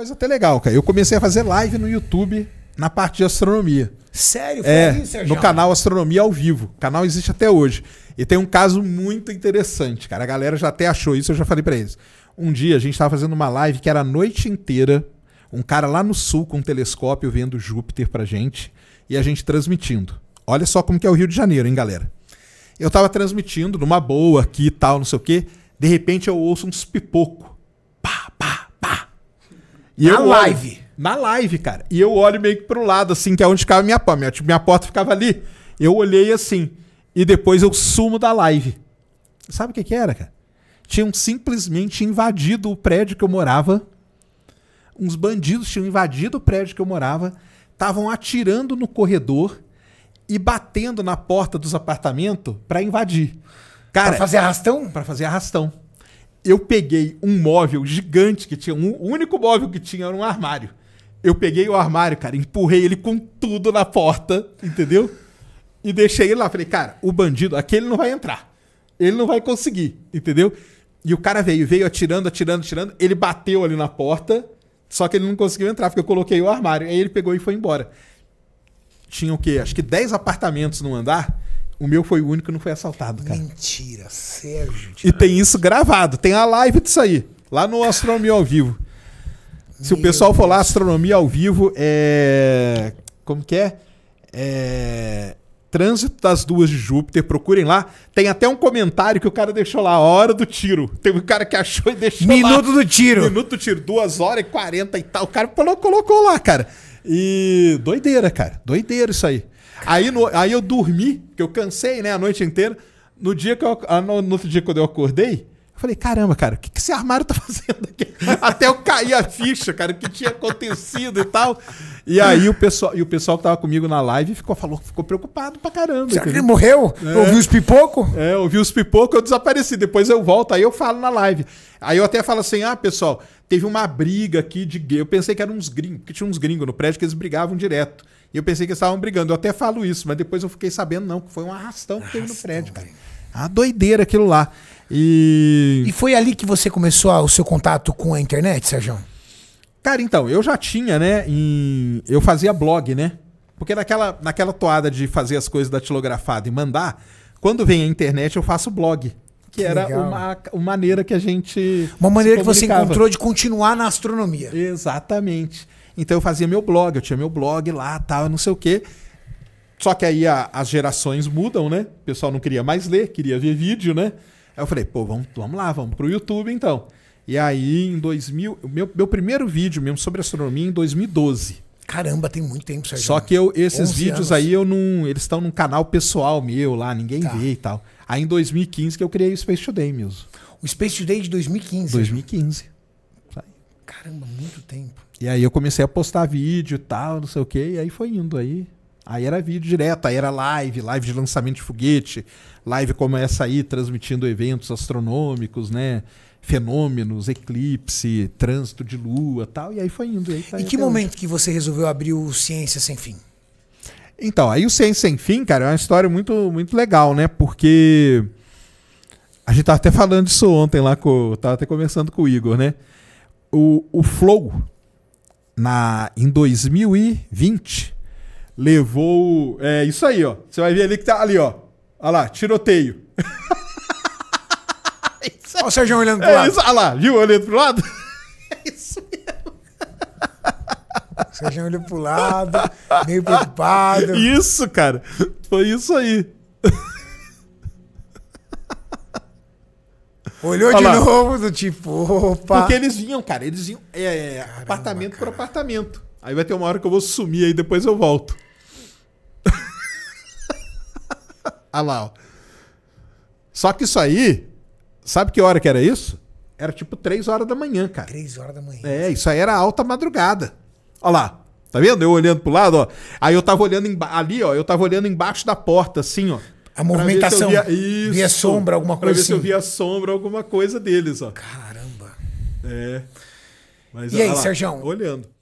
coisa até legal, cara. Eu comecei a fazer live no YouTube na parte de astronomia. Sério? Foi é, aí, No canal Astronomia ao Vivo. O canal existe até hoje. E tem um caso muito interessante, cara. A galera já até achou isso, eu já falei para eles. Um dia a gente tava fazendo uma live que era a noite inteira, um cara lá no sul com um telescópio vendo Júpiter pra gente e a gente transmitindo. Olha só como que é o Rio de Janeiro, hein, galera? Eu tava transmitindo numa boa aqui e tal, não sei o quê. De repente eu ouço uns pipoco e na eu live. Olho, na live, cara. E eu olho meio que pro lado, assim, que é onde ficava minha porta. Minha, tipo, minha porta ficava ali. Eu olhei assim. E depois eu sumo da live. Sabe o que que era, cara? Tinham simplesmente invadido o prédio que eu morava. Uns bandidos tinham invadido o prédio que eu morava. Estavam atirando no corredor e batendo na porta dos apartamentos para invadir. Cara, pra fazer arrastão? Pra fazer arrastão eu peguei um móvel gigante que tinha, um, o único móvel que tinha era um armário. Eu peguei o armário, cara, empurrei ele com tudo na porta, entendeu? E deixei ele lá. Falei, cara, o bandido, aquele não vai entrar. Ele não vai conseguir, entendeu? E o cara veio, veio atirando, atirando, atirando. Ele bateu ali na porta, só que ele não conseguiu entrar, porque eu coloquei o armário. Aí ele pegou e foi embora. Tinha o quê? Acho que 10 apartamentos no andar. O meu foi o único que não foi assaltado, cara. Mentira, Sérgio. E tem isso gravado. Tem a live disso aí. Lá no Astronomia ao Vivo. Se meu o pessoal Deus. for lá, Astronomia ao Vivo é. Como que é? É. Trânsito das duas de Júpiter, procurem lá. Tem até um comentário que o cara deixou lá, a hora do tiro. Tem um cara que achou e deixou Minuto lá. Minuto do tiro. Minuto do tiro, duas horas e quarenta e tal. O cara colocou lá, cara. E doideira, cara. Doideira isso aí. Aí, no, aí eu dormi, que eu cansei, né, a noite inteira. No dia que eu, ah, no outro dia quando eu acordei, eu falei, caramba, cara, o que, que esse armário tá fazendo aqui? Até eu caí a ficha, cara, o que tinha acontecido e tal. E aí o pessoal, e o pessoal que tava comigo na live ficou, falou, ficou preocupado pra caramba. Será que ele morreu? É. Ouviu os pipoco? É, ouviu os pipoco, eu desapareci. Depois eu volto, aí eu falo na live. Aí eu até falo assim, ah, pessoal, teve uma briga aqui de. Eu pensei que eram uns gringos, que tinha uns gringos no prédio que eles brigavam direto. E eu pensei que eles estavam brigando. Eu até falo isso, mas depois eu fiquei sabendo, não, que foi um arrastão que teve no prédio, cara. A ah, doideira aquilo lá. E... e foi ali que você começou o seu contato com a internet, Sérgio? Cara, então, eu já tinha, né? Em... Eu fazia blog, né? Porque naquela, naquela toada de fazer as coisas datilografadas e mandar, quando vem a internet eu faço blog que era uma, uma maneira que a gente. Uma maneira que você encontrou de continuar na astronomia. Exatamente. Então eu fazia meu blog, eu tinha meu blog lá, tal, não sei o quê. Só que aí a, as gerações mudam, né? O pessoal não queria mais ler, queria ver vídeo, né? Aí eu falei, pô, vamos, vamos lá, vamos pro YouTube então. E aí em 2000, meu, meu primeiro vídeo mesmo sobre astronomia em 2012. Caramba, tem muito tempo, Sérgio. Só que eu, esses vídeos anos. aí eu não, eles estão num canal pessoal meu lá, ninguém tá. vê e tal. Aí em 2015 que eu criei o Space Today mesmo. O Space Today de 2015? 2015. Caramba, muito tempo. E aí eu comecei a postar vídeo e tal, não sei o que, e aí foi indo aí. Aí era vídeo direto, aí era live, live de lançamento de foguete, live como essa aí, transmitindo eventos astronômicos, né? Fenômenos, eclipse, trânsito de lua tal, e aí foi indo. Aí tá em que momento hoje. que você resolveu abrir o Ciência Sem Fim? Então, aí o Ciência Sem Fim, cara, é uma história muito, muito legal, né? Porque a gente tava até falando disso ontem lá, com, tava até conversando com o Igor, né? O, o Flow, na, em 2020, levou. É isso aí, ó. Você vai ver ali que tá ali, ó. Olha lá, tiroteio. Olha o Sérgio olhando pro é lado. Isso, olha lá, viu? Olhando pro lado. é isso Sérgio olhou pro lado, meio preocupado. Isso, cara. Foi isso aí. Olhou Olha de lá. novo, do tipo, opa. Porque eles vinham, cara, eles vinham é, é Caramba, apartamento cara. por apartamento. Aí vai ter uma hora que eu vou sumir, aí depois eu volto. Olha lá, ó. Só que isso aí, sabe que hora que era isso? Era tipo 3 horas da manhã, cara. 3 horas da manhã. É, isso aí era alta madrugada. Olha lá. Tá vendo? Eu olhando pro lado, ó. Aí eu tava olhando ali, ó. Eu tava olhando embaixo da porta, assim, ó. A movimentação. Via, isso, via sombra, alguma coisa pra ver assim. se eu assim. via sombra, alguma coisa deles, ó. Caramba. É. Mas, e aí, Sérgio? Olhando.